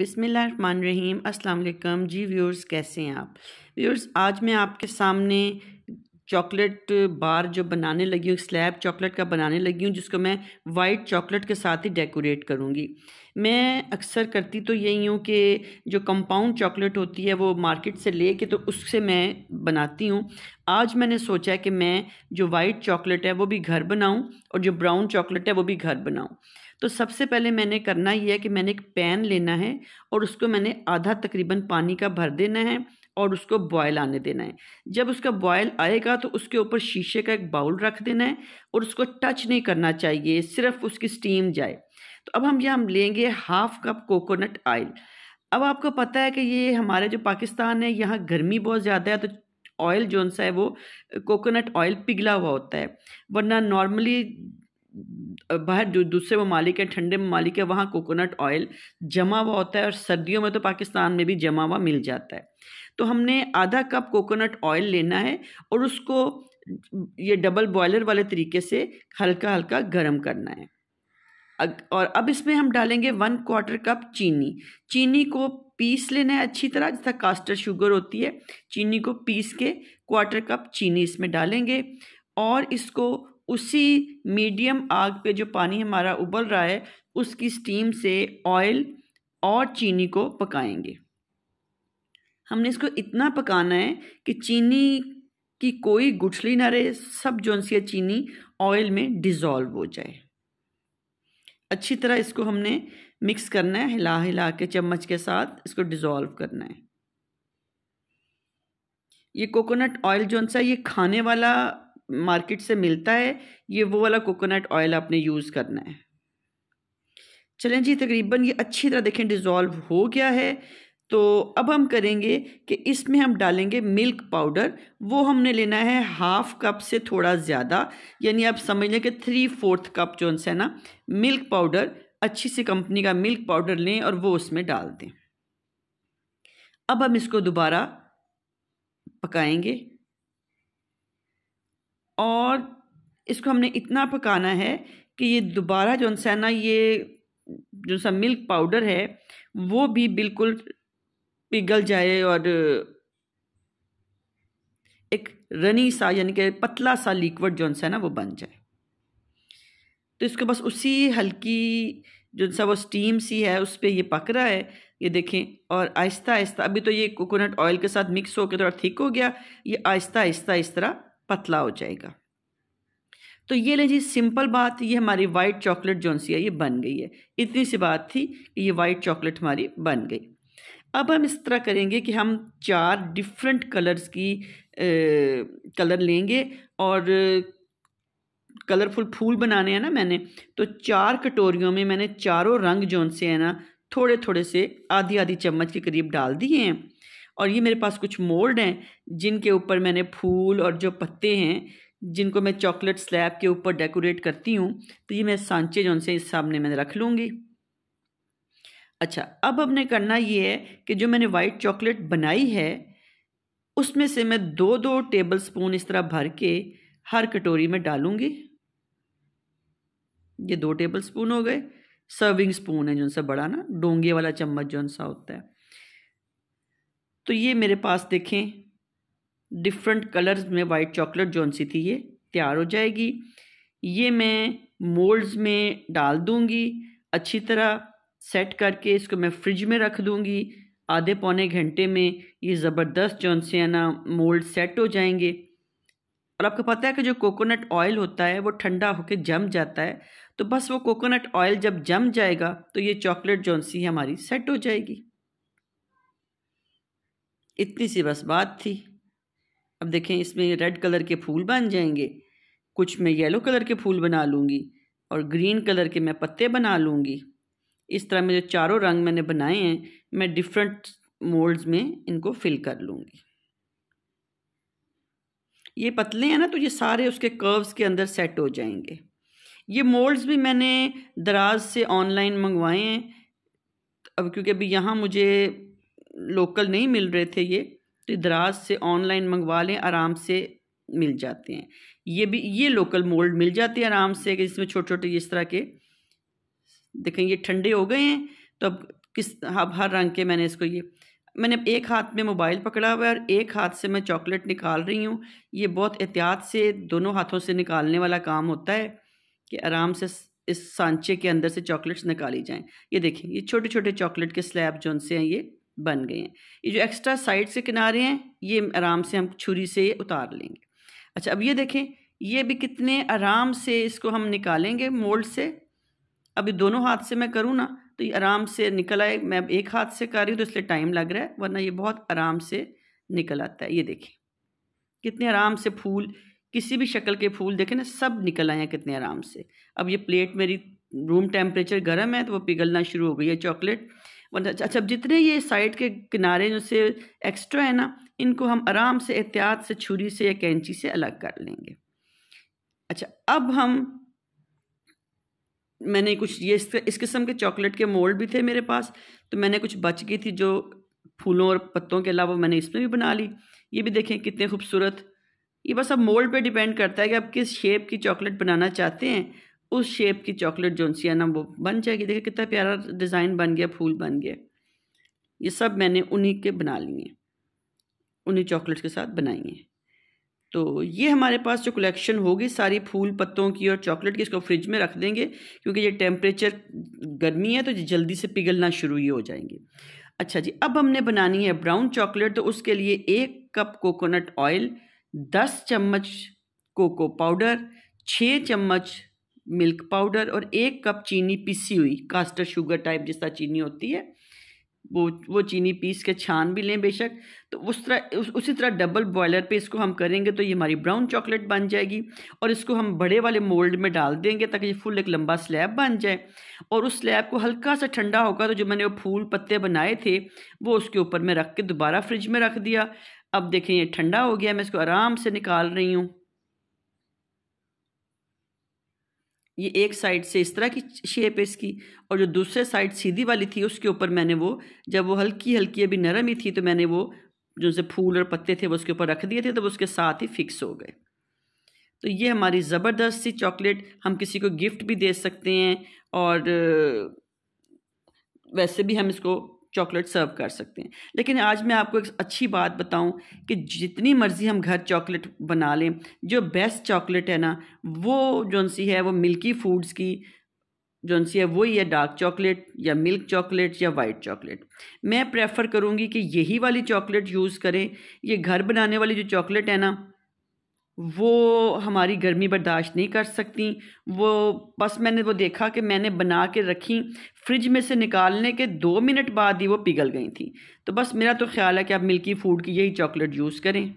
रहीम अस्सलाम जी व्यूर्स कैसे हैं आप व्यूर्स आज मैं आपके सामने चॉकलेट बार जो बनाने लगी हूँ स्लैब चॉकलेट का बनाने लगी हूँ जिसको मैं वाइट चॉकलेट के साथ ही डेकोरेट करूँगी मैं अक्सर करती तो यही हूँ कि जो कंपाउंड चॉकलेट होती है वो मार्केट से ले के तो उससे मैं बनाती हूँ आज मैंने सोचा है कि मैं जो वाइट चॉकलेट है वो भी घर बनाऊँ और जो ब्राउन चॉकलेट है वो भी घर बनाऊँ तो सबसे पहले मैंने करना ये है कि मैंने एक पैन लेना है और उसको मैंने आधा तकरीबन पानी का भर देना है और उसको बॉयल आने देना है जब उसका बॉयल आएगा तो उसके ऊपर शीशे का एक बाउल रख देना है और उसको टच नहीं करना चाहिए सिर्फ उसकी स्टीम जाए तो अब हम यहाँ हम लेंगे हाफ कप कोकोनट ऑयल अब आपको पता है कि ये हमारे जो पाकिस्तान है यहाँ गर्मी बहुत ज़्यादा है तो ऑयल जो सा है वो कोकोनट ऑयल पिघला हुआ होता है वरना नॉर्मली बाहर जो दूसरे ममालिक हैं ठंडे ममालिक है वहाँ कोकोनट ऑयल जमा हुआ होता है और सर्दियों में तो पाकिस्तान में भी जमा हुआ मिल जाता है तो हमने आधा कप कोकोनट ऑयल लेना है और उसको ये डबल बॉयलर वाले तरीके से हल्का हल्का गर्म करना है और अब इसमें हम डालेंगे वन क्वार्टर कप चीनी चीनी को पीस लेना है अच्छी तरह जैसा कास्टर शुगर होती है चीनी को पीस के क्वार्टर कप चीनी इसमें डालेंगे और इसको उसी मीडियम आग पे जो पानी हमारा उबल रहा है उसकी स्टीम से ऑयल और चीनी को पकाएंगे हमने इसको इतना पकाना है कि चीनी की कोई गुठली ना रहे सब जो चीनी ऑयल में डिज़ोल्व हो जाए अच्छी तरह इसको हमने मिक्स करना है हिला हिला के चम्मच के साथ इसको डिज़ोल्व करना है ये कोकोनट ऑयल जो सा ये खाने वाला मार्केट से मिलता है ये वो वाला कोकोनट ऑयल आपने यूज़ करना है चलें जी तकरीबन ये अच्छी तरह देखें डिज़ोल्व हो गया है तो अब हम करेंगे कि इसमें हम डालेंगे मिल्क पाउडर वो हमने लेना है हाफ़ कप से थोड़ा ज़्यादा यानी आप समझ लें कि थ्री फोर्थ कप जो है ना मिल्क पाउडर अच्छी सी कंपनी का मिल्क पाउडर लें और वो उसमें डाल दें अब हम इसको दोबारा पकाएंगे और इसको हमने इतना पकाना है कि ये दोबारा जो सा ना ये जो सा मिल्क पाउडर है वो भी बिल्कुल पिघल जाए और एक रनी सा यानी कि पतला सा लिक्विड जो सा ना वो बन जाए तो इसको बस उसी हल्की जो सा वो स्टीम सी है उस पर ये पक रहा है ये देखें और आहिस्ता आहिस्ता अभी तो ये कोकोनट ऑयल के साथ मिक्स होकर थोड़ा ठीक हो गया ये आहिस्ता आहिस्ता इस तरह पतला हो जाएगा तो ये लें जी सिंपल बात ये हमारी वाइट चॉकलेट जो सी है ये बन गई है इतनी सी बात थी कि ये वाइट चॉकलेट हमारी बन गई अब हम इस तरह करेंगे कि हम चार डिफरेंट कलर्स की ए, कलर लेंगे और कलरफुल फूल बनाने हैं ना मैंने तो चार कटोरियों में मैंने चारों रंग जो से है ना थोड़े थोड़े से आधी आधी चम्मच के करीब डाल दिए हैं और ये मेरे पास कुछ मोल्ड हैं जिनके ऊपर मैंने फूल और जो पत्ते हैं जिनको मैं चॉकलेट स्लैब के ऊपर डेकोरेट करती हूँ तो ये मैं सांचे जो से इस सामने मैंने रख लूँगी अच्छा अब हमने करना ये है कि जो मैंने वाइट चॉकलेट बनाई है उसमें से मैं दो दो टेबल स्पून इस तरह भर के हर कटोरी में डालूँगी ये दो टेबल स्पून हो गए सर्विंग स्पून है जो सा बड़ा ना डोंगे वाला चम्मच जो सा होता है तो ये मेरे पास देखें डिफरेंट कलर्स में वाइट चॉकलेट जौन सी थी ये तैयार हो जाएगी ये मैं मोल्ड्स में डाल दूँगी अच्छी तरह सेट करके इसको मैं फ्रिज में रख दूँगी आधे पौने घंटे में ये ज़बरदस्त जौन से है ना मोल्ड सेट हो जाएंगे और आपको पता है कि जो कोकोनट ऑयल होता है वो ठंडा होकर जम जाता है तो बस वो कोकोनट ऑयल जब जम जाएगा तो ये चॉकलेट जौन सी हमारी सेट हो जाएगी इतनी सी बस बात थी अब देखें इसमें रेड कलर के फूल बन जाएंगे कुछ मैं येलो कलर के फूल बना लूँगी और ग्रीन कलर के मैं पत्ते बना लूँगी इस तरह में जो चारों रंग मैंने बनाए हैं मैं डिफरेंट मोल्ड्स में इनको फिल कर लूँगी ये पतले हैं ना तो ये सारे उसके कर्व्स के अंदर सेट हो जाएंगे ये मोल्ड्स भी मैंने दराज से ऑनलाइन मंगवाए हैं अब क्योंकि अभी यहाँ मुझे लोकल नहीं मिल रहे थे ये तो दराज से ऑनलाइन मंगवा लें आराम से मिल जाते हैं ये भी ये लोकल मोल्ड मिल जाते हैं आराम से कि इसमें छोटे छोटे इस तरह के देखें ये ठंडे हो गए हैं तो अब किस अब हर रंग के मैंने इसको ये मैंने एक हाथ में मोबाइल पकड़ा हुआ है और एक हाथ से मैं चॉकलेट निकाल रही हूँ ये बहुत एहतियात से दोनों हाथों से निकालने वाला काम होता है कि आराम से इस सांचे के अंदर से चॉकलेट्स निकाली जाएँ ये देखें ये छोटे छोटे चॉकलेट के स्लैब जो उनसे हैं ये बन गए हैं ये जो एक्स्ट्रा साइड से किनारे हैं ये आराम से हम छुरी से उतार लेंगे अच्छा अब ये देखें ये भी कितने आराम से इसको हम निकालेंगे मोल्ड से अभी दोनों हाथ से मैं करूँ ना तो ये आराम से निकल आए मैं अब एक हाथ से कर रही हूँ तो इसलिए टाइम लग रहा है वरना ये बहुत आराम से निकल आता है ये देखें कितने आराम से फूल किसी भी शक्ल के फूल देखें ना सब निकल आए हैं कितने आराम से अब ये प्लेट मेरी रूम टेम्परेचर गर्म है तो वो पिघलना शुरू हो गई है चॉकलेट अच्छा जितने ये साइड के किनारे जो से एक्स्ट्रा है ना इनको हम आराम से एहतियात से छुरी से या कैंची से अलग कर लेंगे अच्छा अब हम मैंने कुछ ये इस, इस किस्म के चॉकलेट के मोल्ड भी थे मेरे पास तो मैंने कुछ बच गई थी जो फूलों और पत्तों के अलावा मैंने इसमें भी बना ली ये भी देखें कितने खूबसूरत ये बस अब मोल्ड पे डिपेंड करता है कि आप किस शेप की चॉकलेट बनाना चाहते हैं उस शेप की चॉकलेट जो है ना वो बन जाएगी देखिए कितना प्यारा डिज़ाइन बन गया फूल बन गया ये सब मैंने उन्हीं के बना लिए उन्हीं चॉकलेट्स के साथ बनाई हैं तो ये हमारे पास जो कलेक्शन होगी सारी फूल पत्तों की और चॉकलेट की इसको फ्रिज में रख देंगे क्योंकि ये टेम्परेचर गर्मी है तो ये जल्दी से पिघलना शुरू ही हो जाएंगे अच्छा जी अब हमने बनानी है ब्राउन चॉकलेट तो उसके लिए एक कप कोकोनट ऑयल दस चम्मच कोको पाउडर छः चम्मच मिल्क पाउडर और एक कप चीनी पीसी हुई कास्टर शुगर टाइप जैसा चीनी होती है वो वो चीनी पीस के छान भी लें बेशक तो उस तरह उस, उसी तरह डबल बॉयलर पे इसको हम करेंगे तो ये हमारी ब्राउन चॉकलेट बन जाएगी और इसको हम बड़े वाले मोल्ड में डाल देंगे ताकि ये फुल एक लंबा स्लैब बन जाए और उस स्लैब को हल्का सा ठंडा होगा तो जो मैंने वो फूल पत्ते बनाए थे वो उसके ऊपर मैं रख के दोबारा फ्रिज में रख दिया अब देखें ये ठंडा हो गया मैं इसको आराम से निकाल रही हूँ ये एक साइड से इस तरह की शेप है इसकी और जो दूसरे साइड सीधी वाली थी उसके ऊपर मैंने वो जब वो हल्की हल्की अभी नरम ही थी तो मैंने वो जो से फूल और पत्ते थे वो उसके ऊपर रख दिए थे तो वो उसके साथ ही फिक्स हो गए तो ये हमारी ज़बरदस्त सी चॉकलेट हम किसी को गिफ्ट भी दे सकते हैं और वैसे भी हम इसको चॉकलेट सर्व कर सकते हैं लेकिन आज मैं आपको एक अच्छी बात बताऊं कि जितनी मर्ज़ी हम घर चॉकलेट बना लें जो बेस्ट चॉकलेट है ना वो जौन सी है वो मिल्की फूड्स की जौन सी है वही है डार्क चॉकलेट या मिल्क चॉकलेट या वाइट चॉकलेट मैं प्रेफर करूँगी कि यही वाली चॉकलेट यूज़ करें ये घर बनाने वाली जो चॉकलेट है ना वो हमारी गर्मी बर्दाश्त नहीं कर सकती वो बस मैंने वो देखा कि मैंने बना के रखी फ्रिज में से निकालने के दो मिनट बाद ही वो पिघल गई थी तो बस मेरा तो ख्याल है कि आप मिल्की फूड की यही चॉकलेट यूज़ करें